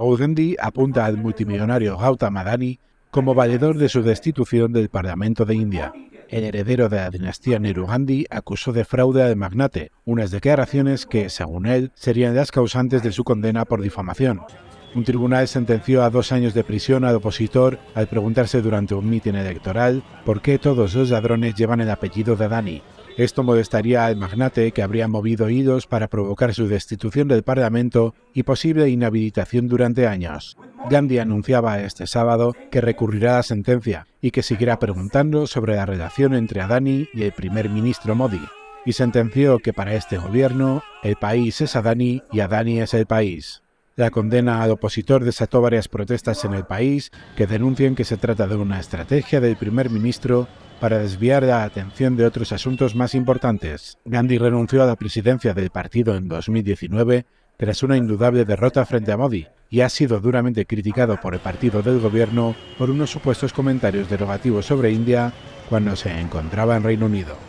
Oudendi apunta al multimillonario Gautam Adani como valedor de su destitución del Parlamento de India. El heredero de la dinastía Nehru acusó de fraude al magnate, unas declaraciones que, según él, serían las causantes de su condena por difamación. Un tribunal sentenció a dos años de prisión al opositor al preguntarse durante un mitin electoral por qué todos los ladrones llevan el apellido de Dani. Esto molestaría al magnate que habría movido hilos para provocar su destitución del Parlamento y posible inhabilitación durante años. Gandhi anunciaba este sábado que recurrirá a la sentencia y que seguirá preguntando sobre la relación entre Adani y el primer ministro Modi, y sentenció que para este gobierno el país es Adani y Adani es el país. La condena al opositor desató varias protestas en el país que denuncian que se trata de una estrategia del primer ministro para desviar la atención de otros asuntos más importantes. Gandhi renunció a la presidencia del partido en 2019 tras una indudable derrota frente a Modi y ha sido duramente criticado por el partido del gobierno por unos supuestos comentarios derogativos sobre India cuando se encontraba en Reino Unido.